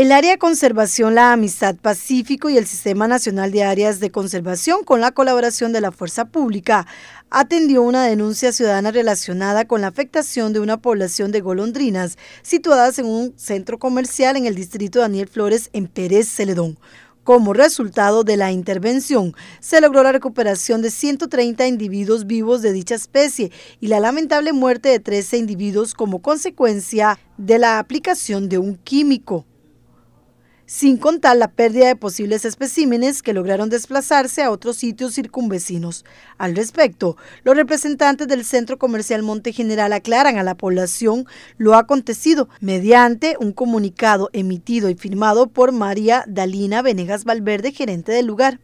El Área de Conservación, la Amistad Pacífico y el Sistema Nacional de Áreas de Conservación, con la colaboración de la Fuerza Pública, atendió una denuncia ciudadana relacionada con la afectación de una población de golondrinas situadas en un centro comercial en el distrito Daniel Flores en Pérez Celedón. Como resultado de la intervención, se logró la recuperación de 130 individuos vivos de dicha especie y la lamentable muerte de 13 individuos como consecuencia de la aplicación de un químico sin contar la pérdida de posibles especímenes que lograron desplazarse a otros sitios circunvecinos. Al respecto, los representantes del Centro Comercial Monte General aclaran a la población lo acontecido mediante un comunicado emitido y firmado por María Dalina Venegas Valverde, gerente del lugar.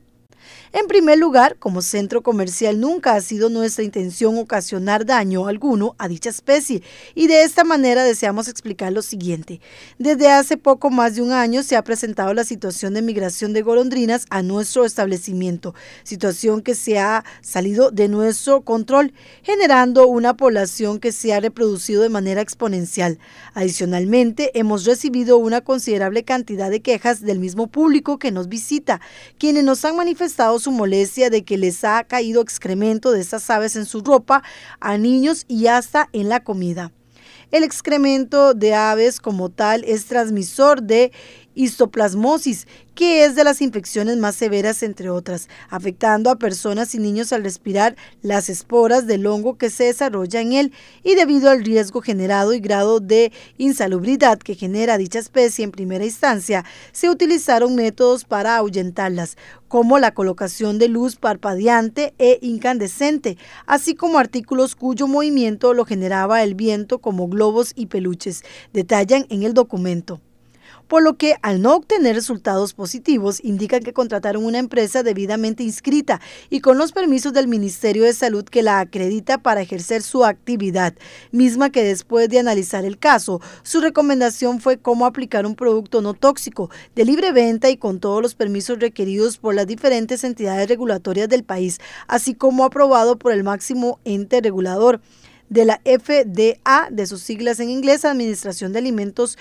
En primer lugar, como centro comercial nunca ha sido nuestra intención ocasionar daño alguno a dicha especie y de esta manera deseamos explicar lo siguiente. Desde hace poco más de un año se ha presentado la situación de migración de golondrinas a nuestro establecimiento, situación que se ha salido de nuestro control, generando una población que se ha reproducido de manera exponencial. Adicionalmente, hemos recibido una considerable cantidad de quejas del mismo público que nos visita, quienes nos han manifestado su molestia de que les ha caído excremento de estas aves en su ropa, a niños y hasta en la comida. El excremento de aves como tal es transmisor de histoplasmosis, que es de las infecciones más severas, entre otras, afectando a personas y niños al respirar las esporas del hongo que se desarrolla en él y debido al riesgo generado y grado de insalubridad que genera dicha especie en primera instancia, se utilizaron métodos para ahuyentarlas, como la colocación de luz parpadeante e incandescente, así como artículos cuyo movimiento lo generaba el viento como globos y peluches, detallan en el documento por lo que al no obtener resultados positivos indican que contrataron una empresa debidamente inscrita y con los permisos del Ministerio de Salud que la acredita para ejercer su actividad, misma que después de analizar el caso, su recomendación fue cómo aplicar un producto no tóxico, de libre venta y con todos los permisos requeridos por las diferentes entidades regulatorias del país, así como aprobado por el máximo ente regulador de la FDA, de sus siglas en inglés, Administración de Alimentos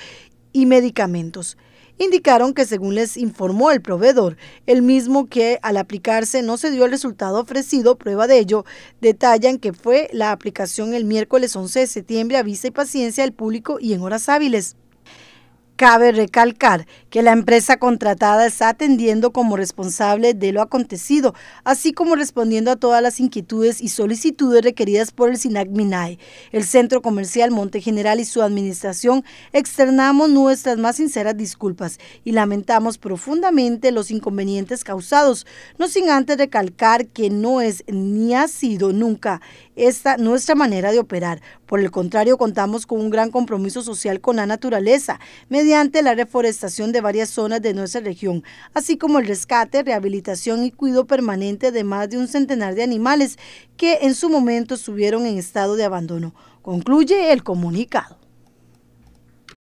y medicamentos. Indicaron que según les informó el proveedor, el mismo que al aplicarse no se dio el resultado ofrecido, prueba de ello, detallan que fue la aplicación el miércoles 11 de septiembre, avisa y paciencia al público y en horas hábiles. Cabe recalcar que la empresa contratada está atendiendo como responsable de lo acontecido, así como respondiendo a todas las inquietudes y solicitudes requeridas por el SINAC MINAE. El Centro Comercial Monte General y su administración externamos nuestras más sinceras disculpas y lamentamos profundamente los inconvenientes causados, no sin antes recalcar que no es ni ha sido nunca esta nuestra manera de operar. Por el contrario, contamos con un gran compromiso social con la naturaleza, mediante mediante la reforestación de varias zonas de nuestra región, así como el rescate, rehabilitación y cuidado permanente de más de un centenar de animales que en su momento estuvieron en estado de abandono, concluye el comunicado.